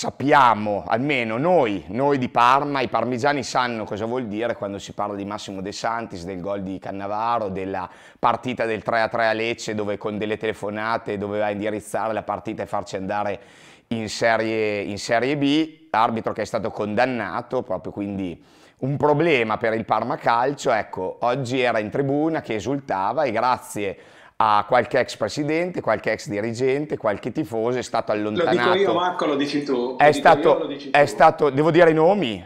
sappiamo, almeno noi, noi di Parma, i parmigiani sanno cosa vuol dire quando si parla di Massimo De Santis, del gol di Cannavaro, della partita del 3-3 a Lecce dove con delle telefonate doveva indirizzare la partita e farci andare in serie, in serie B, arbitro che è stato condannato proprio quindi un problema per il Parma Calcio, ecco, oggi era in tribuna che esultava e grazie a a qualche ex presidente, qualche ex dirigente, qualche tifoso, è stato allontanato. Lo dico io Marco, lo dici tu. Lo è, stato, io, è stato, devo dire i nomi?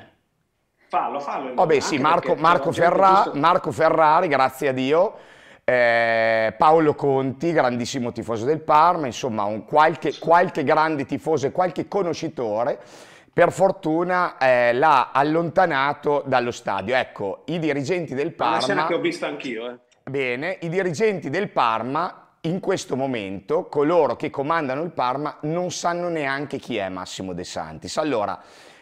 Fallo, fallo. Vabbè oh sì, Marco, Marco, Ferra, Marco Ferrari, grazie a Dio, eh, Paolo Conti, grandissimo tifoso del Parma, insomma qualche, qualche, grande tifoso e qualche conoscitore, per fortuna eh, l'ha allontanato dallo stadio. Ecco, i dirigenti del Parma... È una scena che ho visto anch'io, eh. Bene, i dirigenti del Parma in questo momento, coloro che comandano il Parma, non sanno neanche chi è Massimo De Santis. Allora,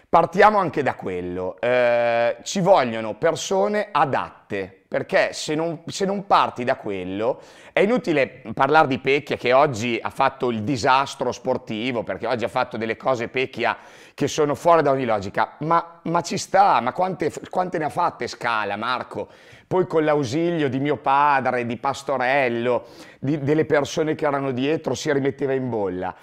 partiamo anche da quello. Eh, ci vogliono persone adatte, perché se non, se non, parti da quello è inutile parlare di Pecchia che oggi ha fatto il disastro sportivo, perché oggi ha fatto delle cose Pecchia che sono fuori da ogni logica, ma, ma ci sta, ma quante, quante ne ha fatte Scala, Marco? poi con l'ausilio di mio padre, di Pastorello, di, delle persone che erano dietro, si rimetteva in bolla.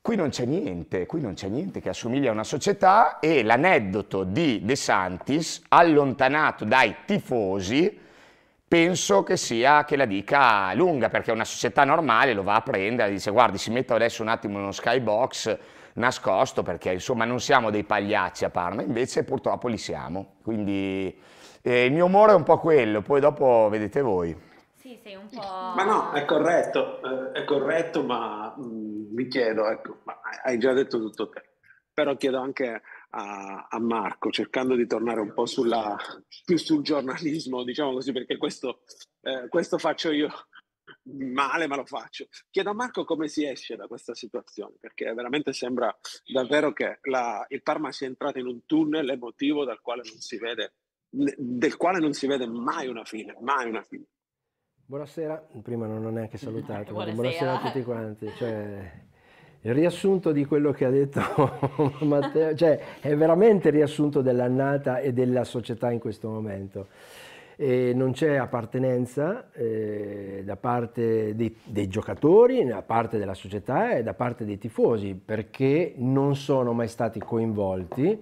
Qui non c'è niente, qui non c'è niente che assomiglia a una società e l'aneddoto di De Santis, allontanato dai tifosi, penso che sia che la dica lunga, perché una società normale lo va a prendere, dice guardi si metta adesso un attimo in uno skybox nascosto, perché insomma non siamo dei pagliacci a Parma, invece purtroppo li siamo, quindi... E eh, il mio umore è un po' quello, poi dopo vedete voi. Sì, sei un po'... Ma no, è corretto, eh, è corretto, ma mm, mi chiedo, ecco, hai già detto tutto te. Però chiedo anche a, a, Marco, cercando di tornare un po' sulla, più sul giornalismo, diciamo così, perché questo, eh, questo faccio io male, ma lo faccio. Chiedo a Marco come si esce da questa situazione, perché veramente sembra davvero che la, il Parma sia entrato in un tunnel emotivo dal quale non si vede del quale non si vede mai una fine, mai una fine. Buonasera, prima non ho neanche salutato, buonasera. buonasera, a tutti quanti. Cioè, il riassunto di quello che ha detto Matteo, cioè, è veramente il riassunto dell'annata e della società in questo momento. E non c'è appartenenza eh, da parte dei, dei, giocatori, da parte della società e da parte dei tifosi, perché non sono mai stati coinvolti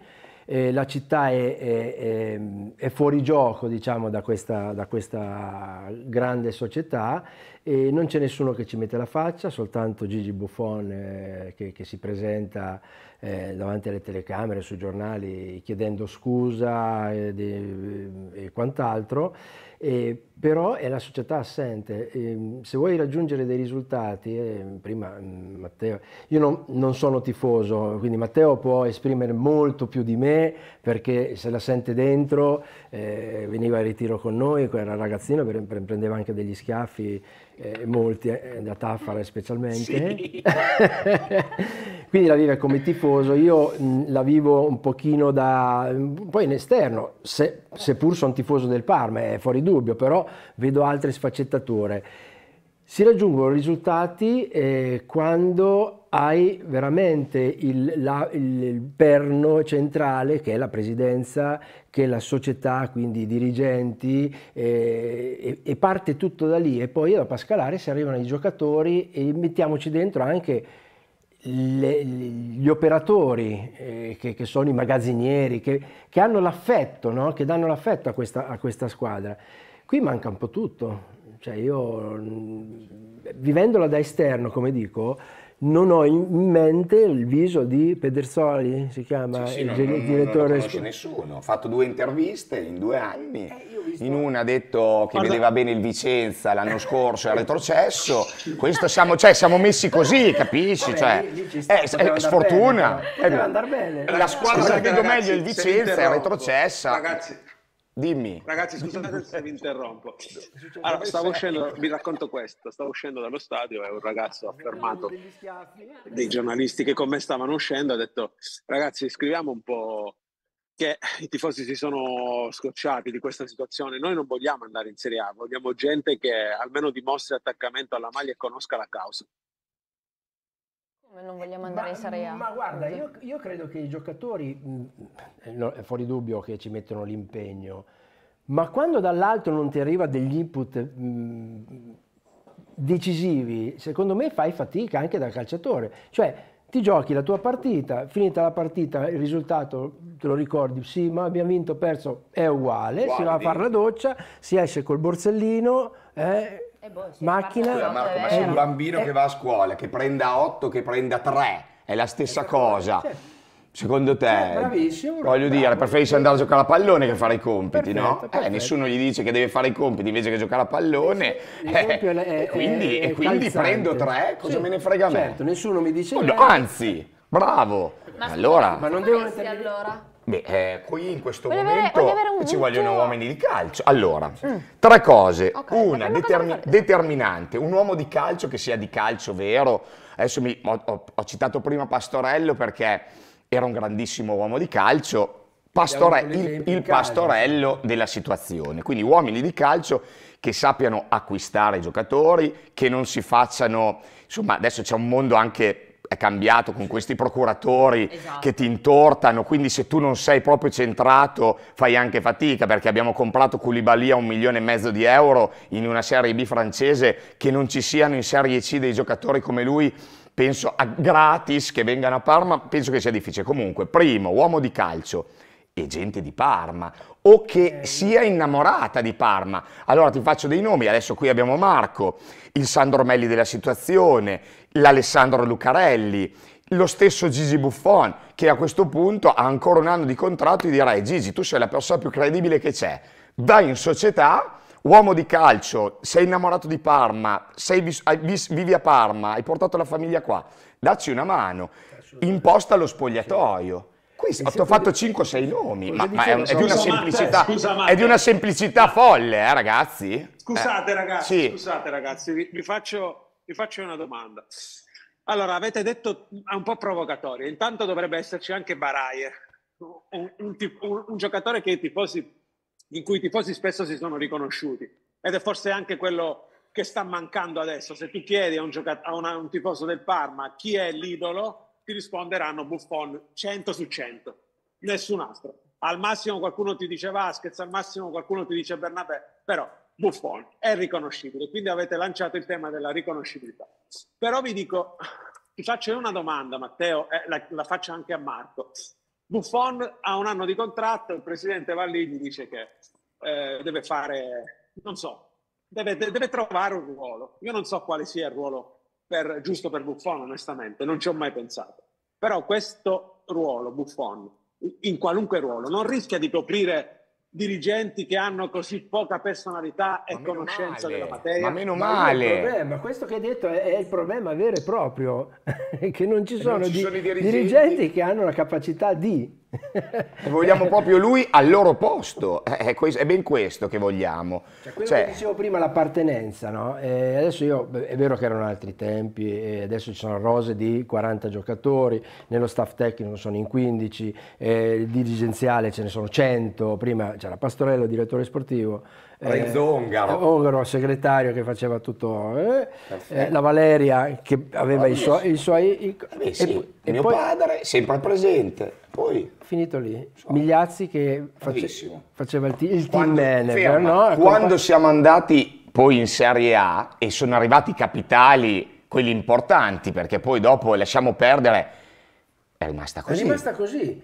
eh, la città è, è, è, è fuori gioco diciamo, da, questa, da, questa, grande società e non c'è nessuno che ci mette la faccia, soltanto Gigi Buffon eh, che, che, si presenta eh, davanti alle telecamere, sui giornali chiedendo scusa eh, e, eh, e quant'altro. E, però è la società assente. E, ehm, se vuoi raggiungere dei risultati, eh, prima mm, Matteo, io non, non, sono tifoso, quindi Matteo può esprimere molto più di me perché se la sente dentro, eh, veniva in ritiro con noi, era ragazzino, prendeva anche degli schiaffi, eh, molti, eh, da Taffara specialmente. Sì. quindi la vive come tifoso, io mh, mm, la vivo un pochino da... Mm, poi in esterno, se, seppur sono tifoso del Parma, è fuori dubbio, però vedo altre sfaccettature. Si raggiungono risultati eh, quando hai veramente il, la, il, perno centrale che è la presidenza, che è la società, quindi i dirigenti eh, e, e, parte tutto da lì e poi a Pascalare si arrivano i giocatori e mettiamoci dentro anche le, gli operatori eh, che, che, sono i magazzinieri, che, che hanno l'affetto, no? che danno l'affetto a questa, a questa squadra. Qui manca un po' tutto. Cioè io, vivendola da esterno, come dico, non ho in mente il viso di Pedersoli, si chiama sì, sì, il no, direttore. Non, lo conosce nessuno, ha fatto due interviste in due anni, eh, in una ha detto che Guarda. vedeva bene il Vicenza l'anno scorso è retrocesso, questo siamo, cioè, siamo messi così, capisci? Vabbè, cioè, è, eh, eh sfortuna. Bene, eh, andare bene. La squadra che vedo meglio il Vicenza è retrocessa. Ragazzi, Dimmi. Ragazzi, scusate se vi interrompo. Allora, stavo uscendo, vi racconto questo, stavo uscendo dallo stadio e un ragazzo ha fermato eh. dei giornalisti che con me stavano uscendo, ha detto ragazzi scriviamo un po' che i tifosi si sono scocciati di questa situazione, noi non vogliamo andare in Serie A, vogliamo gente che almeno dimostri attaccamento alla maglia e conosca la causa. Non vogliamo eh, andare ma, in Serie A. Ma guarda, io, io credo che i giocatori, mm, eh, è fuori dubbio che ci mettono l'impegno, ma quando dall'alto non ti arriva degli input mm, decisivi, secondo me fai fatica anche dal calciatore. Cioè, ti giochi la tua partita, finita la partita, il risultato te lo ricordi, sì, ma abbiamo vinto, perso, è uguale, Guardi. si va a fare la doccia, si esce col borsellino, eh, eh, boh, sì, macchina. Scusa, Marco, ma se eh. un bambino eh. che va a scuola, che prenda 8, che prenda 3, è la stessa eh, certo, cosa. Certo. Secondo te, eh, bravissimo, voglio bravo, dire, preferisce andare a giocare a pallone che fare i compiti, perfetto, no? Perfetto. Eh, nessuno gli dice che deve fare i compiti invece che giocare a pallone. Eh, è, quindi, è, è quindi prendo 3, cosa sì, me ne frega certo, me? Certo, nessuno mi dice oh, no, Anzi, bravo. Ma allora, ma non devo mettermi... allora? Beh, eh, qui in questo voglio momento avere, avere ci vogliono uomini di calcio. Allora, mm. tre cose. Okay, Una, determin determinante, un uomo di calcio che sia di calcio vero. Adesso mi, ho, ho, ho, citato prima Pastorello perché era un grandissimo uomo di calcio. Pastore, il, il pastorello della situazione, quindi uomini di calcio che sappiano acquistare i giocatori, che non si facciano, insomma adesso c'è un mondo anche è cambiato con questi procuratori esatto. che ti intortano, quindi se tu non sei proprio centrato fai anche fatica perché abbiamo comprato Koulibaly a un milione e mezzo di euro in una Serie B francese, che non ci siano in Serie C dei giocatori come lui penso a gratis che vengano a Parma, penso che sia difficile. Comunque, primo, uomo di calcio, e gente di Parma o che sia innamorata di Parma. Allora ti faccio dei nomi, adesso qui abbiamo Marco, il Sandro Melli della situazione, l'Alessandro Lucarelli, lo stesso Gigi Buffon che a questo punto ha ancora un anno di contratto e direi eh, Gigi tu sei la persona più credibile che c'è, vai in società, uomo di calcio, sei innamorato di Parma, vis vis vivi a Parma, hai portato la famiglia qua, dacci una mano, imposta lo spogliatoio. Qui ho fatto, fatto 5-6 nomi, ma, ma è, eh, è, di una semplicità, eh, è di una semplicità folle, eh, ragazzi. Eh. Scusate, ragazzi, sì. scusate, ragazzi, vi, vi, faccio, vi faccio una domanda. Allora, avete detto mm, è un po' provocatorio. Intanto dovrebbe esserci anche Baraie, un, un, un, un giocatore tifosi, in cui i tifosi spesso si sono riconosciuti. Ed è forse anche quello che sta mancando adesso. Se tu chiedi a un, giocat- a una, un tifoso del Parma chi è l'idolo, ti risponderanno Buffon 100 su 100, nessun altro. Al massimo qualcuno ti dice Vasquez, al massimo qualcuno ti dice Bernabé, però Buffon è riconoscibile, quindi avete lanciato il tema della riconoscibilità. Però vi dico, ti faccio una domanda Matteo, eh, la, la faccio anche a Marco. Buffon ha un anno di contratto, il presidente Vallini dice che eh, deve fare, non so, deve, deve, trovare un ruolo. Io non so quale sia il ruolo per, giusto per Buffon, onestamente, non ci ho mai pensato. Però questo ruolo, Buffon, in qualunque ruolo, non rischia di coprire dirigenti che hanno così poca personalità e conoscenza male, della materia. Ma meno male. Ma questo che hai detto è, è, il problema vero e proprio, che non ci sono, non ci di, sono dirigenti. dirigenti che hanno la capacità di vogliamo proprio lui al loro posto, eh, è, è ben questo che vogliamo. Cioè, quello cioè... che dicevo prima, l'appartenenza, no? Eh, adesso io, è vero che erano altri tempi, eh, adesso ci sono rose di 40 giocatori, nello staff tecnico sono in 15, eh, dirigenziale ce ne sono 100, prima c'era Pastorello, direttore sportivo, eh, Ongaro, segretario che faceva tutto, eh, eh, la Valeria che aveva ah, i, suoi... I suoi i, eh sì, e, mio e poi, padre sempre presente. Poi, Finito lì. So, Migliazzi che face, faceva il, il team manager, no? Quando siamo andati poi in Serie A e sono arrivati i capitali, quelli importanti, perché poi dopo lasciamo perdere, è rimasta così. È rimasta così.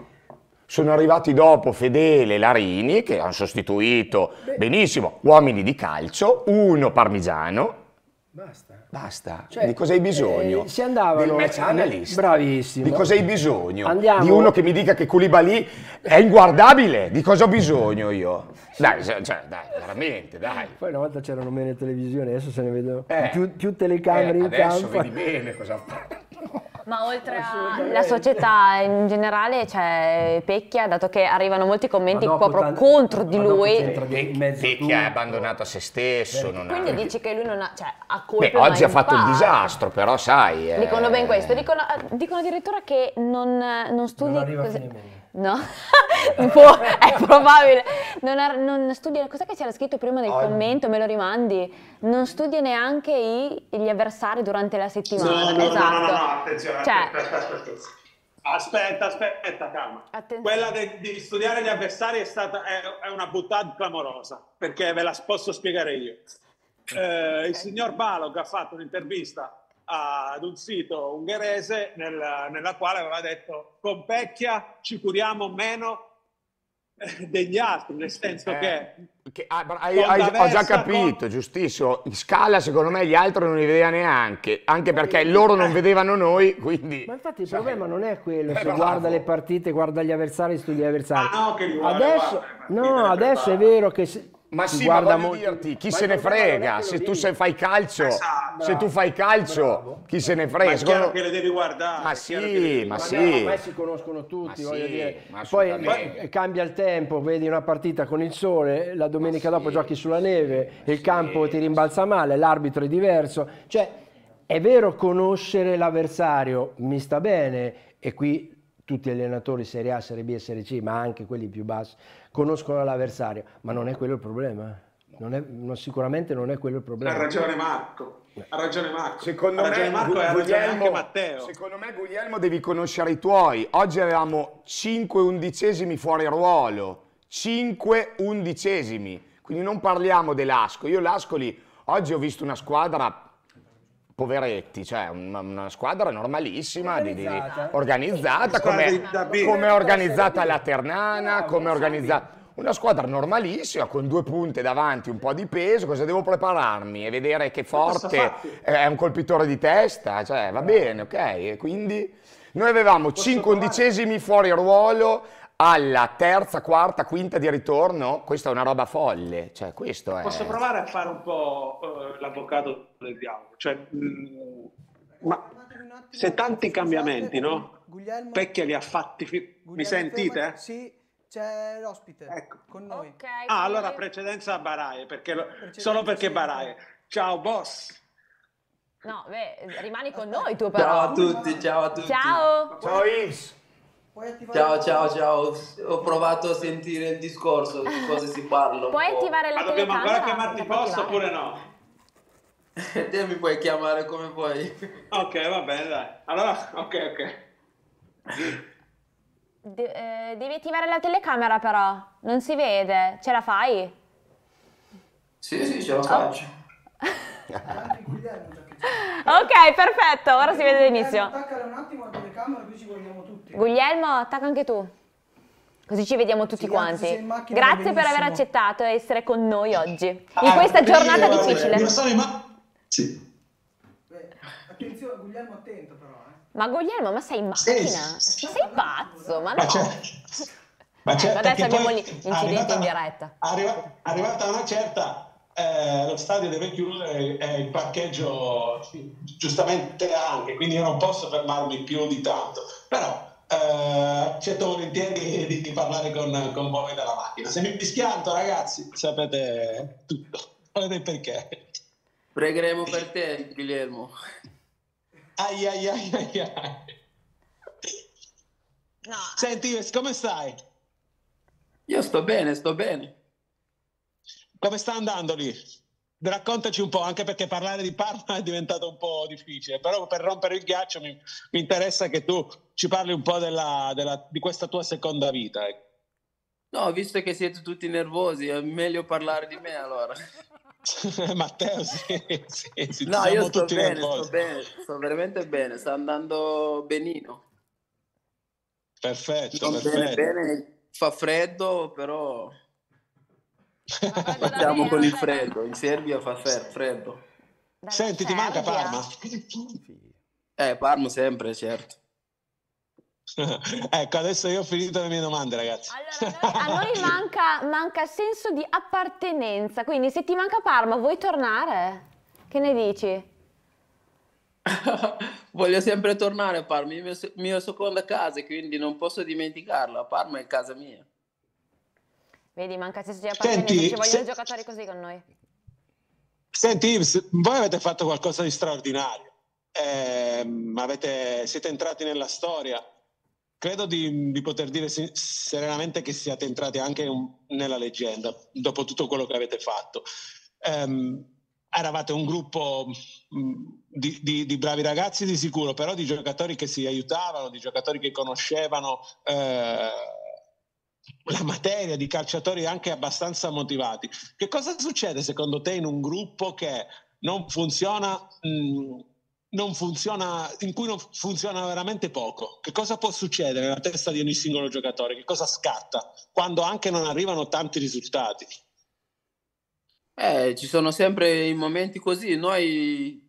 Sono arrivati dopo Fedele e Larini, che hanno sostituito Beh. benissimo uomini di calcio, uno parmigiano, Basta. Basta. Cioè, di cosa hai bisogno? Eh, si andavano. Del match eh, analyst. Bravissimo. Di cosa hai bisogno? Andiamo. Di uno che mi dica che Koulibaly è inguardabile. Di cosa ho bisogno io? Dai, cioè, cioè dai, veramente, dai. Poi una volta c'erano meno televisioni, adesso se ne vedono eh, più, più, telecamere eh, in adesso campo. Adesso vedi bene cosa ha fatto. Ma oltre alla società in generale, cioè Pecchia, dato che arrivano molti commenti proprio tanto, contro di lui. Pecchia è abbandonato a se stesso. Quindi ha... dici che lui non ha, cioè, ha colpe. Beh, oggi ha fatto il disastro, però sai. Eh... Dicono ben questo. Dicono, eh, dicono addirittura che non, non studi. Non arriva così. No, Può, è probabile. Non, ha, non studia, cos'è che c'era scritto prima del oh, commento? Me lo rimandi? Non studia neanche i, gli avversari durante la settimana. No, no, esatto. no, no, no, no, attenzione. Cioè... Aspetta, aspetta, aspetta, aspetta, calma. Attenzione. Quella de, di studiare gli avversari è, stata, è, è una buttata clamorosa, perché ve la posso spiegare io. Eh, okay. Il signor Balog ha fatto un'intervista ad un sito ungherese nel, nella quale aveva detto con Pecchia ci curiamo meno eh, degli altri, nel senso eh, che... che ah, hai, hai, ho già capito, con... giustissimo. In scala, secondo me, gli altri non li vedeva neanche, anche perché eh, loro non eh. vedevano noi, quindi... Ma infatti il problema non è quello, se guarda le partite, guarda gli avversari, studia gli avversari. Ah, no, guarda, adesso, guarda, no, adesso è vero che... Se, ma si sì, guarda ma molto, dirti, chi se ne frega, se tu se fai calcio, esatto. se tu fai calcio, Bravo. chi se ne frega. Ma Secondo... che le devi guardare. Ma sì, ma, sì. ormai si conoscono tutti, ma voglio sì, dire. Poi eh, ma... cambia il tempo, vedi una partita con il sole, la domenica dopo giochi sulla neve, il campo ti rimbalza male, l'arbitro è diverso. Cioè, è vero conoscere l'avversario, mi sta bene, e qui tutti gli allenatori Serie A, Serie B e Serie C, ma anche quelli più bassi, conoscono l'avversario, ma non è quello il problema. Eh. Non è, non, sicuramente non è quello il problema. Ha ragione Marco. Ha ragione Marco. Secondo ragione me, Marco, Guglielmo, ragione Matteo. Secondo me, Guglielmo, devi conoscere i tuoi. Oggi avevamo 5 undicesimi fuori ruolo. 5 undicesimi. Quindi non parliamo dell'Asco. Io l'Ascoli oggi ho visto una squadra poveretti, cioè una, una squadra normalissima, di, di, organizzata, come, come è organizzata la Ternana, come è organizzata... Una squadra normalissima, con due punte davanti, un po' di peso, cosa devo prepararmi? E vedere che Forte è un colpitore di testa? Cioè, va bene, ok? E quindi... Noi avevamo cinque undicesimi fuori ruolo, alla terza, quarta, quinta di ritorno, questa è una roba folle. Cioè, questo è... Posso provare a fare un po' uh, l'avvocato del diavolo? Cioè, mh, mm, ma se tanti cambiamenti, no? Guglielmo... Pecchia li ha fatti... Guglielmo... Mi sentite? Sì, c'è l'ospite ecco. con noi. Okay, ah, allora precedenza a Baraie, perché solo perché Baraie. Ciao boss! No, beh, rimani con noi tu però. Ciao a tutti, ciao a tutti. Ciao. Ciao Is. Ciao, ciao, ciao. Ho provato a sentire il discorso, di cosa si parla. Puoi attivare la Ma dobbiamo ancora chiamarti posto oppure no? Te mi puoi chiamare come vuoi. Ok, va bene, dai. Allora, ok, ok. De eh, devi attivare la telecamera però, non si vede. Ce la fai? Sì, sì, ce la oh. faccio. ok, perfetto, ora si vede l'inizio. Attaccala un attimo la telecamera, così ci vogliamo tutti. Guglielmo, attacca anche tu. Così ci vediamo tutti sì, quanti. Macchina, Grazie per aver accettato e essere con noi oggi. In ah, questa giornata io, difficile. Devo stare ma... Sì. Beh, attenzione, Guglielmo attento però. Eh. Ma Guglielmo, ma sei in macchina? Sì, sei pazzo, ma no. Ma certo. Ma eh, certo eh, adesso abbiamo gli incidenti in diretta. Arriva, arrivata una certa, eh, lo stadio deve chiudere è eh, il parcheggio giustamente anche, quindi io non posso fermarmi più di tanto. Però accetto eh, cioè, volentieri di, di parlare con, con, voi della macchina. Se mi schianto, ragazzi, sapete tutto, sapete perché. Pregheremo per te, Guillermo. Ai ai ai ai ai. No. Senti, come stai? Io sto bene, sto bene. Come sta andando lì? raccontaci un po', anche perché parlare di Parma è diventato un po' difficile, però per rompere il ghiaccio mi, mi interessa che tu ci parli un po' della, della, di questa tua seconda vita. Ecco. No, visto che siete tutti nervosi, è meglio parlare di me allora. Matteo, sì, sì, sì no, io sto bene, nervosi. sto bene, sto veramente bene, sta andando benino. Perfetto, perfetto. Bene, bene, fa freddo, però siamo con il freddo, in Serbia fa freddo. Dalla Senti, ti manca Parma? Eh, Parma sempre, certo. ecco, adesso io ho finito le mie domande, ragazzi. Allora, a noi manca, manca il senso di appartenenza, quindi se ti manca Parma vuoi tornare? Che ne dici? Voglio sempre tornare a Parma, è mia, mia seconda casa, quindi non posso dimenticarla. Parma è casa mia. Vedi, manca senso di appartenenza, Senti, ci vogliono se... giocatori così con noi. Senti, Yves, voi avete fatto qualcosa di straordinario, eh, avete, siete entrati nella storia. Credo di, di poter dire serenamente che siate entrati anche un, nella leggenda, dopo tutto quello che avete fatto. Eh, eravate un gruppo mm, di, di, di, bravi ragazzi di sicuro, però di giocatori che si aiutavano, di giocatori che conoscevano. Eh, la materia di calciatori anche abbastanza motivati. Che cosa succede secondo te in un gruppo che non funziona, mh, mm, non funziona in cui non funziona veramente poco? Che cosa può succedere nella testa di ogni singolo giocatore? Che cosa scatta quando anche non arrivano tanti risultati? Eh, ci sono sempre i momenti così. Noi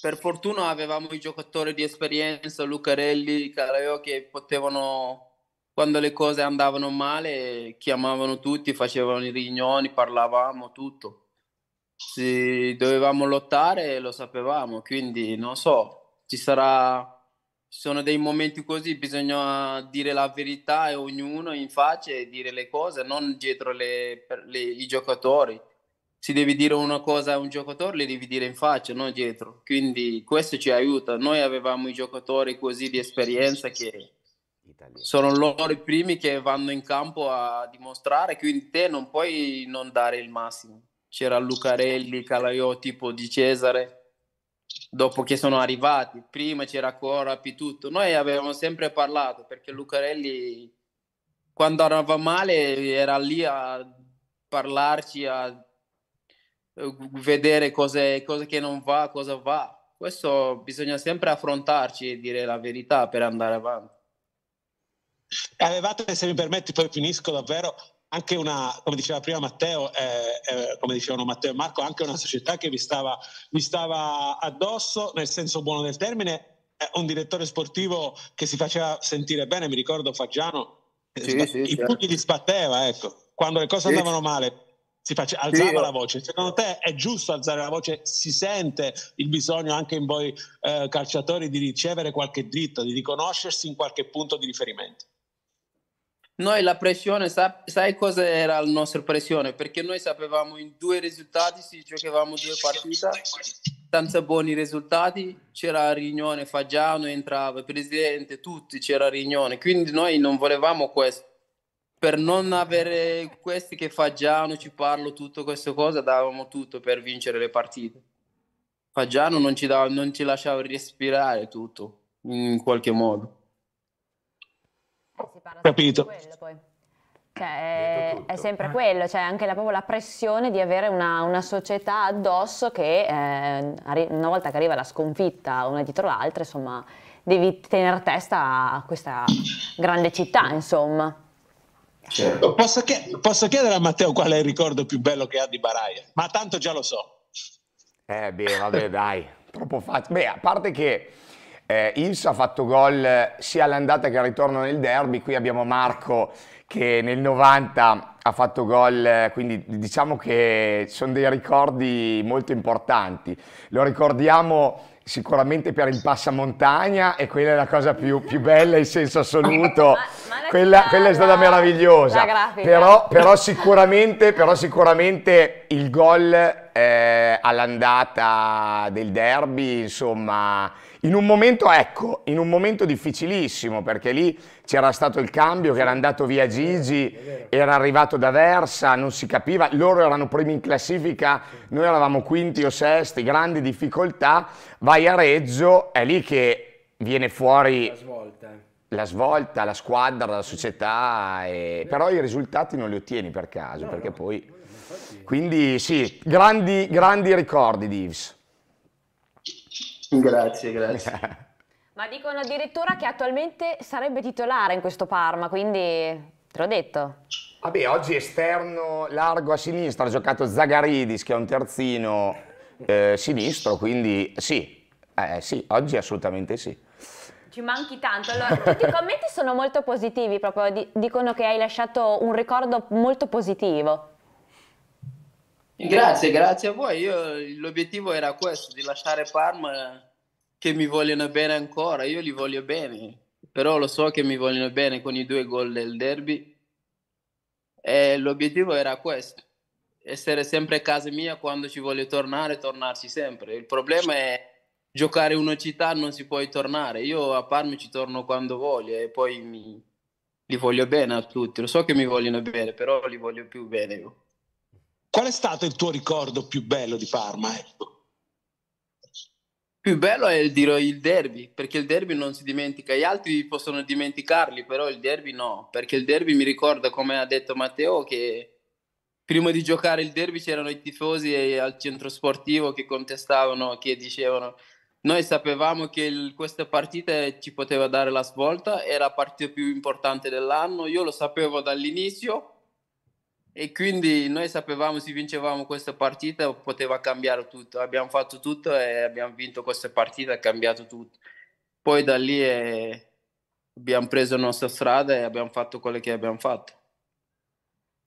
per fortuna avevamo i giocatori di esperienza, Lucarelli, Caraio, che potevano quando le cose andavano male chiamavano tutti, facevano i riunioni, parlavamo tutto. Se dovevamo lottare lo sapevamo, quindi non so, ci sarà ci sono dei momenti così, bisogna dire la verità e ognuno in faccia e dire le cose, non dietro le, le, i giocatori. Se devi dire una cosa a un giocatore, le devi dire in faccia, non dietro. Quindi questo ci aiuta. Noi avevamo i giocatori così di esperienza che italiani. Sono loro i primi che vanno in campo a dimostrare, quindi te non puoi non dare il massimo. C'era Lucarelli, Calaiò, tipo di Cesare, dopo che sono arrivati. Prima c'era Corapi, tutto. Noi avevamo sempre parlato perché Lucarelli, quando andava male, era lì a parlarci, a eh, vedere cose, cose che non va, cosa va questo bisogna sempre affrontarci e dire la verità per andare avanti. Eh, Avevate, se mi permetti, poi finisco davvero, anche una, come diceva prima Matteo, eh, eh, come dicevano Matteo e Marco, anche una società che vi stava, vi stava addosso, nel senso buono del termine, eh, un direttore sportivo che si faceva sentire bene, mi ricordo Faggiano, eh, sì, sba- sì, i certo. pugni li sbatteva, ecco, quando le cose sì. andavano male. Si face- alzava la voce, secondo te è giusto alzare la voce? Si sente il bisogno anche in voi eh, calciatori di ricevere qualche dritto, di riconoscersi in qualche punto di riferimento? Noi la pressione, sai cosa era la nostra pressione? Perché noi sapevamo in due risultati, se giocavamo due partite senza buoni risultati, c'era riunione, Fagiano entrava, il presidente, tutti c'era riunione. quindi noi non volevamo questo. Per non avere questi che Fagiano ci parlo, tutto queste cose, davamo tutto per vincere le partite. Fagiano non ci, dava, non ci lasciava respirare tutto, in qualche modo si parla Capito. sempre di quello poi. Cioè, è, è sempre quello, cioè anche la, proprio la pressione di avere una, una società addosso che eh, una volta che arriva la sconfitta una dietro l'altra, insomma, devi tenere testa a questa grande città, insomma. Certo. Posso, chied- posso, chiedere a Matteo qual è il ricordo più bello che ha di Baraia? Ma tanto già lo so. Eh, beh, vabbè, dai, troppo facile. Beh, a parte che eh, Ilsa ha fatto gol eh, sia all'andata che al ritorno nel derby, qui abbiamo Marco che nel 90 ha fatto gol, eh, quindi diciamo che sono dei ricordi molto importanti. Lo ricordiamo sicuramente per il passamontagna e quella è la cosa più, più bella in senso assoluto. ma, ma quella, quella, è stata meravigliosa. Però, però, sicuramente, però, sicuramente, il gol eh, all'andata del derby, insomma in un momento, ecco, in un momento difficilissimo, perché lì c'era stato il cambio che era andato via Gigi, era arrivato da Versa, non si capiva, loro erano primi in classifica, noi eravamo quinti o sesti, grandi difficoltà, vai a Reggio, è lì che viene fuori la svolta, la, svolta, la squadra, la società, e... però i risultati non li ottieni per caso, no, perché no. poi... Quindi sì, grandi, grandi ricordi di Yves. Grazie, grazie. Ma dicono addirittura che attualmente sarebbe titolare in questo Parma, quindi te l'ho detto. Vabbè, oggi esterno largo a sinistra, ha giocato Zagaridis che è un terzino eh, sinistro, quindi sì, eh, sì, oggi assolutamente sì. Ci manchi tanto, allora tutti i commenti sono molto positivi, proprio dicono che hai lasciato un ricordo molto positivo. Grazie, grazie a voi. Io, l'obiettivo era questo, di lasciare Parma che mi vogliono bene ancora, io li voglio bene, però lo so che mi vogliono bene con i due gol del derby. E l'obiettivo era questo, essere sempre a casa mia quando ci voglio tornare, tornarci sempre. Il problema è giocare una città non si può tornare. Io a Parma ci torno quando voglio e poi mi, li voglio bene a tutti. Lo so che mi vogliono bene, però li voglio più bene io. Qual è stato il tuo ricordo più bello di Parma? Ecco? Più bello è il, dirò, il derby, perché il derby non si dimentica, gli altri possono dimenticarli, però il derby no, perché il derby mi ricorda, come ha detto Matteo, che prima di giocare il derby c'erano i tifosi al centro sportivo che contestavano, che dicevano noi sapevamo che il, questa partita ci poteva dare la svolta, era la partita più importante dell'anno, io lo sapevo dall'inizio, e quindi noi sapevamo se vincevamo questa partita poteva cambiare tutto. Abbiamo fatto tutto e abbiamo vinto questa partita, ha cambiato tutto. Poi da lì è... Eh, abbiamo preso la nostra strada e abbiamo fatto quello che abbiamo fatto.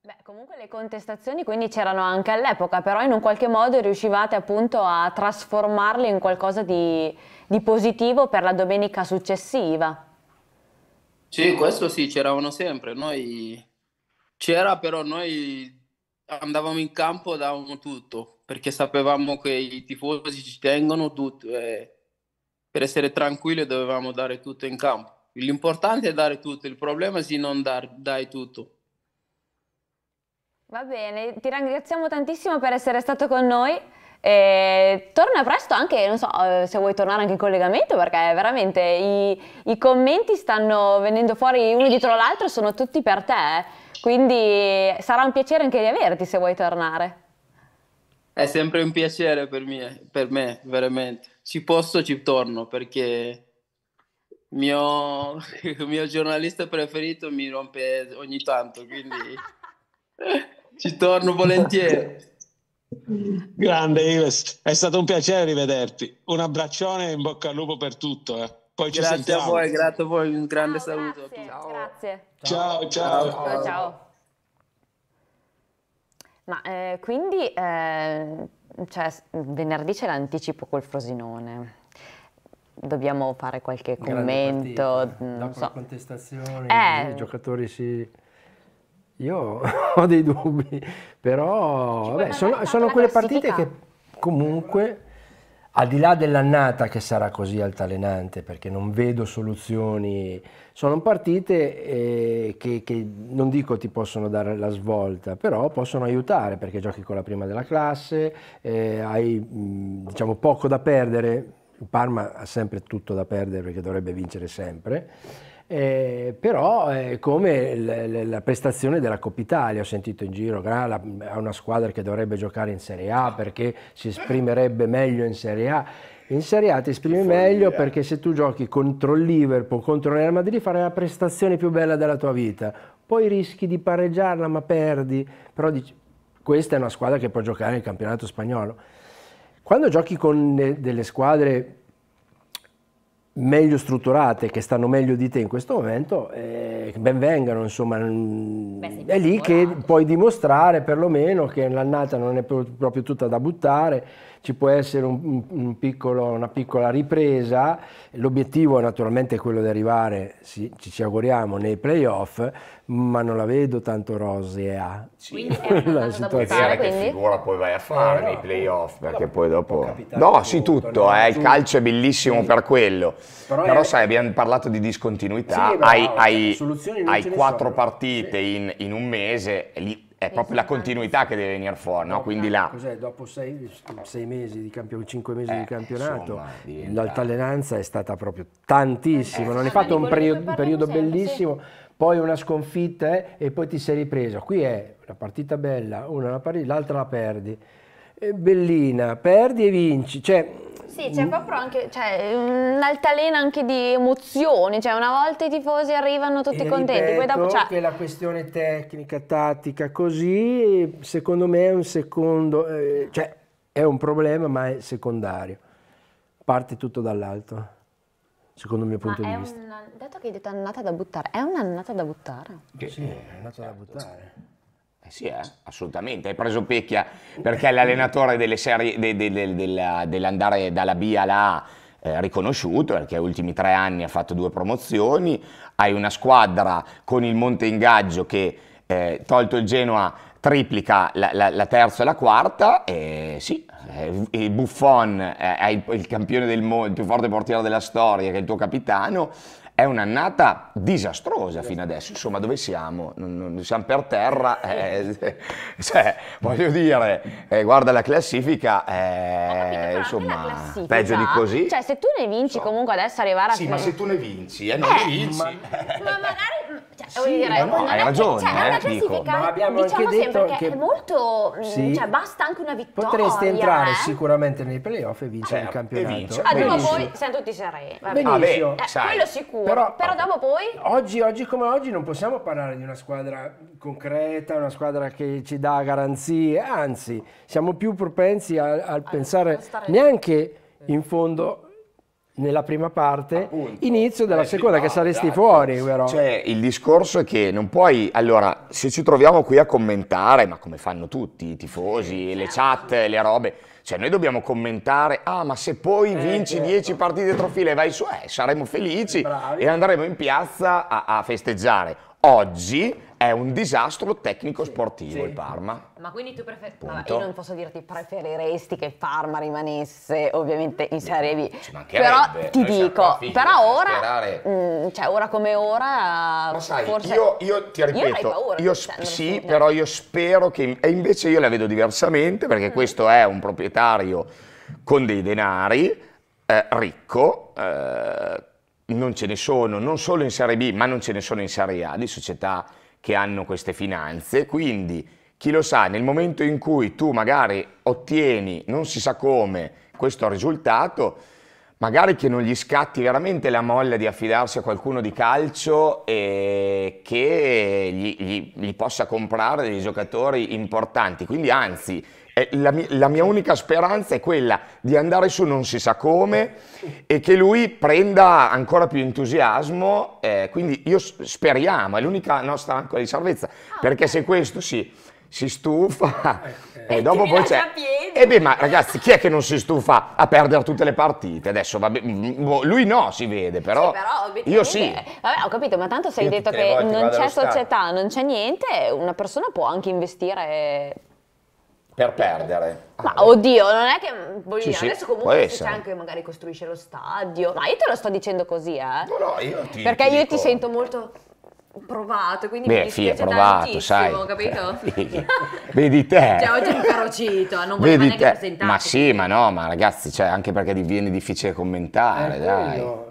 Beh, comunque le contestazioni quindi c'erano anche all'epoca, però in un qualche modo riuscivate appunto a trasformarle in qualcosa di, di positivo per la domenica successiva. Sì, questo sì, c'eravano sempre. Noi c'era però noi andavamo in campo e davamo tutto, perché sapevamo che i tifosi ci tengono tutto e eh, per essere tranquilli dovevamo dare tutto in campo. L'importante è dare tutto, il problema è se non dar, dai tutto. Va bene, ti ringraziamo tantissimo per essere stato con noi. E torna presto anche, non so eh, se vuoi tornare anche in collegamento perché veramente i, i commenti stanno venendo fuori uno dietro l'altro, sono tutti per te, eh. quindi sarà un piacere anche di averti se vuoi tornare. È sempre un piacere per me, per me veramente. Ci posso, ci torno perché il mio, mio giornalista preferito mi rompe ogni tanto, quindi ci torno volentieri. Grande Ives, è stato un piacere rivederti. Un abbraccione e in bocca al lupo per tutto. Eh. Poi ci grazie sentiamo. a voi, grazie a voi, un grande ciao, ah, saluto. Grazie, ciao. grazie. Ciao, ciao. ciao. ciao. Ma eh, quindi eh, cioè, venerdì c'è l'anticipo col Frosinone dobbiamo fare qualche commento. Partita, dopo so. la contestazione, eh, i giocatori si io ho dei dubbi, però vabbè, sono, sono quelle partite che comunque, al di là dell'annata che sarà così altalenante, perché non vedo soluzioni, sono partite eh, che, che non dico ti possono dare la svolta, però possono aiutare perché giochi con la prima della classe, eh, hai diciamo, poco da perdere, il Parma ha sempre tutto da perdere perché dovrebbe vincere sempre eh, però è eh, come le, le, la prestazione della Coppa Italia, ho sentito in giro, ha una squadra che dovrebbe giocare in Serie A perché si esprimerebbe meglio in Serie A. In Serie A ti esprimi meglio perché se tu giochi contro il Liverpool, contro il Real Madrid, farai la prestazione più bella della tua vita. Poi rischi di pareggiarla ma perdi, però dici, questa è una squadra che può giocare nel campionato spagnolo. Quando giochi con delle squadre meglio strutturate, che stanno meglio di te in questo momento, eh, ben vengano, insomma, mm, Beh, è lì che puoi dimostrare perlomeno che l'annata non è proprio tutta da buttare ci può essere un, un piccolo, una piccola ripresa, l'obiettivo naturalmente è quello di arrivare, sì, ci, ci, auguriamo, nei playoff, ma non la vedo tanto rosea sì. la situazione. che figura poi vai a fare no, nei playoff, perché poi dopo... No, sì tutto, tutto eh, il calcio è bellissimo sì. per quello, però, però è... sai abbiamo parlato di discontinuità, sì, hai, hai, cioè, hai quattro partite in, in un mese, lì è proprio la continuità che deve venire fuori, no? Quindi là. Cos'è? Dopo sei, sei mesi di campionato, cinque mesi eh, di campionato, diventa... l'altalenanza è stata proprio tantissima. Eh, non hai fatto un periodo, periodo bellissimo, sì. poi una sconfitta eh, e poi ti sei ripreso. Qui è una partita bella, una la l'altra la perdi. Eh, bellina, perdi e vinci. Cioè, sì, c'è mm. proprio anche cioè, un'altalena anche di emozioni, cioè una volta i tifosi arrivano tutti e contenti, poi dopo c'è... che la questione tecnica, tattica, così secondo me è un secondo, eh, cioè è un problema ma è secondario, parte tutto dall'alto, secondo il mio punto ma di vista. Un, dato che hai detto annata da buttare, è un'annata da buttare? sì, eh, è un'annata da certo. buttare. Eh sì, eh, assolutamente. Hai preso pecchia perché l'allenatore delle serie, de, de, de, della, dell'andare dalla B alla A eh, riconosciuto perché negli ultimi tre anni ha fatto due promozioni, hai una squadra con il Monte Ingaggio che eh, tolto il Genoa triplica la, la, la, terza e la quarta e sì, e eh, Buffon eh, è il, il campione del mondo, il più forte portiere della storia che è il tuo capitano è un'annata disastrosa fino adesso, insomma dove siamo? Non, non siamo per terra, eh, cioè, voglio dire, eh, guarda la classifica, eh, capito, insomma, la classifica, peggio di così. Cioè se tu ne vinci so. comunque adesso arrivare a... Sì, ma se tu ne vinci, eh, non eh, ne vinci. Ma, ma magari... Mm, cioè, sì, dire, no, hai ragione, cioè, è una eh, classifica, dico. diciamo sempre che, che è molto, mm, sì. cioè, basta anche una vittoria. Potresti entrare eh. sicuramente nei playoff e vincere il certo, campionato. E vince, ah, prima poi siamo tutti sereni. Benissimo. Ah, beh, quello sicuro. Però, Però dopo poi? Oggi, oggi, come oggi non possiamo parlare di una squadra concreta, una squadra che ci dà garanzie, anzi siamo più propensi al pensare neanche in fondo nella prima parte, Appunto, inizio della eh, seconda che saresti fuori però. Cioè il discorso è che non puoi, allora se ci troviamo qui a commentare, ma come fanno tutti i tifosi, le certo. chat, le robe, cioè noi dobbiamo commentare, ah ma se poi eh, vinci 10 certo. partite dietro e vai su, eh, saremo felici Bravi. e andremo in piazza a, a festeggiare oggi è un disastro tecnico sportivo sì, sì. il Parma. Ma quindi tu preferiresti? Io non posso dirti preferiresti che Parma rimanesse ovviamente in Serie B. Però ti dico, però ora, mh, mm, cioè ora come ora... Ma sai, forse... io, io, ti ripeto, io, paura, io cioè, sì, sì però io spero che... E invece io la vedo diversamente perché mm. questo è un proprietario con dei denari, eh, ricco, eh, non ce ne sono, non solo in Serie B, ma non ce ne sono in Serie A di società che hanno queste finanze, quindi chi lo sa, nel momento in cui tu magari ottieni, non si sa come, questo risultato, magari che non gli scatti veramente la molla di affidarsi a qualcuno di calcio e che gli, gli, gli possa comprare dei giocatori importanti, quindi anzi la mia, la, mia unica speranza è quella di andare su non si sa come e che lui prenda ancora più entusiasmo, eh, quindi io speriamo, è l'unica nostra ancora di salvezza, ah, perché okay. se questo si, si stufa okay. e eh, dopo poi c'è... E eh beh, ma ragazzi, chi è che non si stufa a perdere tutte le partite? Adesso vabbè, mm, mm, boh, lui no, si vede, però, sì, però io sì. Vabbè, ho capito, ma tanto se hai detto che non c'è società, stato. non c'è niente, una persona può anche investire per perdere. Ma ah, oddio, non è che voglio sì, dire, sì, adesso comunque se c'è anche magari costruisce lo stadio. Ma io te lo sto dicendo così, eh. No, no, io ti Perché ti io dico... ti sento molto provato, quindi Beh, mi dispiace fia, provato, sai. capito? Vedi te. Cioè, oggi è un carocito, non voglio neanche presentarti. Ma sì, ma no, ma ragazzi, cioè, anche perché diviene difficile commentare, eh, dai. Quello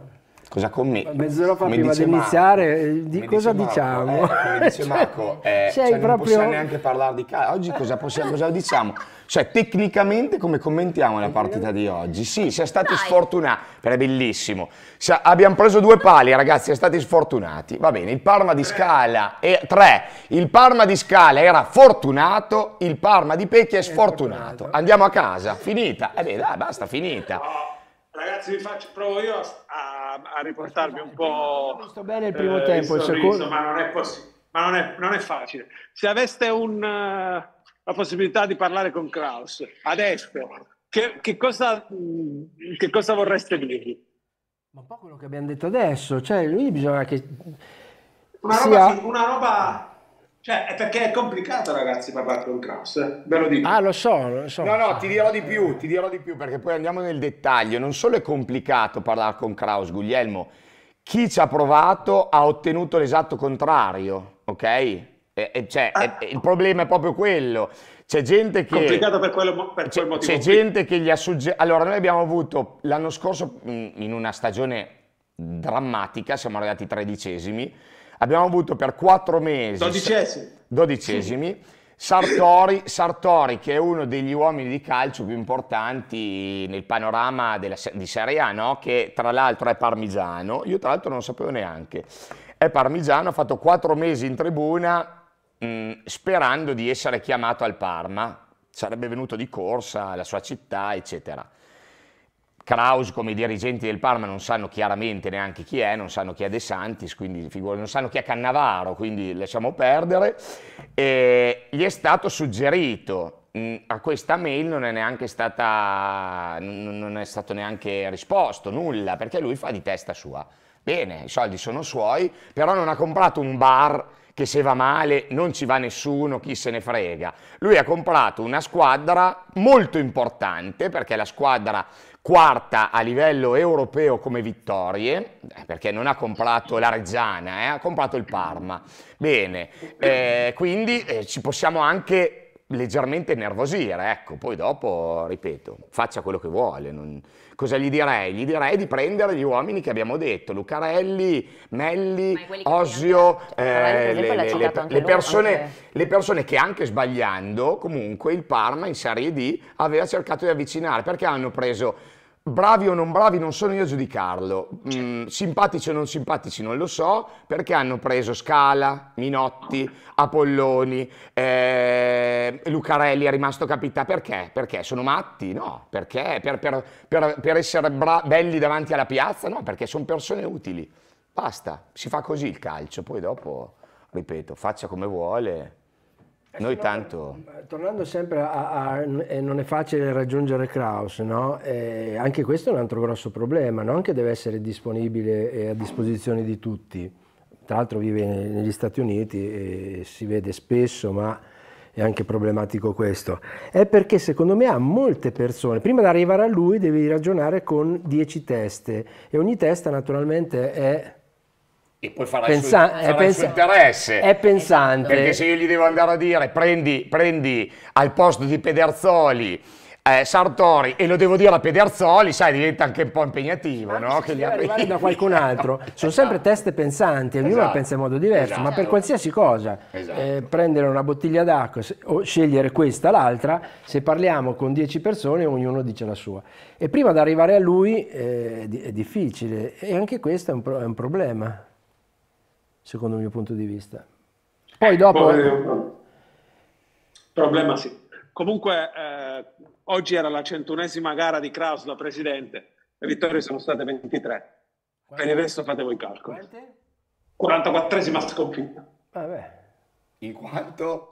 cosa commetti? Mezz'ora fa mi prima di iniziare, di cosa diciamo? Marco, eh, dice cioè, Marco, eh, cioè non possiamo neanche parlare di calcio. Oggi cosa, possiamo, cosa diciamo? Cioè, tecnicamente come commentiamo la partita di oggi? Sì, si è stati sfortunati, però è bellissimo. Cioè, abbiamo preso due pali, ragazzi, siamo stati sfortunati. Va bene, il Parma di Scala è 3. Il Parma di Scala era fortunato, il Parma di Pecchia è sfortunato. Andiamo a casa, finita. Eh beh, dai, basta, finita. Ragazzi, vi faccio, provo io a, a riportarvi un po'. Ho visto bene il primo eh, tempo, il sorriso, secondo. Ma non è, possi- ma non è, non è facile. Se aveste un, uh, la possibilità di parlare con Klaus adesso, che, che, cosa, mm, che cosa vorreste dirgli? Ma un po' quello che abbiamo detto adesso, cioè lui bisogna che. Una roba, sia... una roba cioè, è perché è complicato, ragazzi, parlare con Kraus, eh. ve lo dico. Ah, lo so, lo so. No, no, ti dirò di più, ti dirò di più, perché poi andiamo nel dettaglio. Non solo è complicato parlare con Kraus, Guglielmo, chi ci ha provato ha ottenuto l'esatto contrario, ok? E, e cioè, ah. e, il problema è proprio quello. C'è gente che... Complicato per, quello, per quel motivo. C'è gente che gli ha suggerito... Allora, noi abbiamo avuto l'anno scorso, mm, in una stagione drammatica, siamo arrivati tredicesimi, abbiamo avuto per quattro mesi... Dodicesimi. Dodicesimi. Sì. Sartori, Sartori, che è uno degli uomini di calcio più importanti nel panorama della, di Serie A, no? che tra l'altro è parmigiano, io tra l'altro non lo sapevo neanche, è parmigiano, ha fatto quattro mesi in tribuna mh, mm, sperando di essere chiamato al Parma, sarebbe venuto di corsa alla sua città, eccetera. Kraus come i dirigenti del Parma non sanno chiaramente neanche chi è, non sanno chi è De Santis, quindi non sanno chi è Cannavaro, quindi lasciamo perdere. E gli è stato suggerito, mm, a questa mail non è neanche stata, non è stato neanche risposto, nulla, perché lui fa di testa sua. Bene, i soldi sono suoi, però non ha comprato un bar che se va male non ci va nessuno, chi se ne frega. Lui ha comprato una squadra molto importante, perché la squadra quarta a livello europeo come vittorie, eh, perché non ha comprato l'Areggiana, eh, ha comprato il Parma. Bene, eh, quindi eh, ci possiamo anche leggermente nervosire, ecco, poi dopo, ripeto, faccia quello che vuole. Non... Cosa gli direi? Gli direi di prendere gli uomini che abbiamo detto, Lucarelli, Melli, Osio, le persone che anche sbagliando comunque il Parma in Serie D aveva cercato di avvicinare, perché hanno preso bravi o non bravi non sono io a giudicarlo, mm, simpatici o non simpatici non lo so, perché hanno preso Scala, Minotti, Apolloni, eh, Lucarelli è rimasto capità, perché? Perché sono matti? No, perché? Per, per, per, per essere belli davanti alla piazza? No, perché sono persone utili, basta, si fa così il calcio, poi dopo, ripeto, faccia come vuole. Eh, Noi tanto... Eh, tornando sempre a, a, a, eh, non è facile raggiungere Kraus, no? eh, anche questo è un altro grosso problema, non che deve essere disponibile e a disposizione di tutti. Tra l'altro vive negli Stati Uniti e si vede spesso, ma è anche problematico questo. È perché secondo me ha molte persone, prima di arrivare a lui devi ragionare con 10 teste e ogni testa naturalmente è e poi farà, Pensa- il, suo, farà eh, il suo interesse. È pensante. Perché se io gli devo andare a dire prendi, prendi al posto di Pederzoli eh, Sartori e lo devo dire a Pederzoli, sai, diventa anche un po' impegnativo, no? Che gli arrivi da qualcun altro. Sono esatto. sempre teste pensanti, ognuno esatto. pensa in modo diverso, esatto. ma per esatto. qualsiasi cosa, esatto. eh, prendere una bottiglia d'acqua o scegliere questa, l'altra, se parliamo con dieci persone ognuno dice la sua. E prima di arrivare a lui eh, è difficile e anche questo è un, pro è un problema secondo il mio punto di vista. Poi dopo... Poi, eh, problema sì. Comunque eh, oggi era la centunesima gara di Kraus la presidente, le vittorie sono state 23. Per il resto fate voi i calcoli. 44esima sconfitta. Vabbè. In quanto?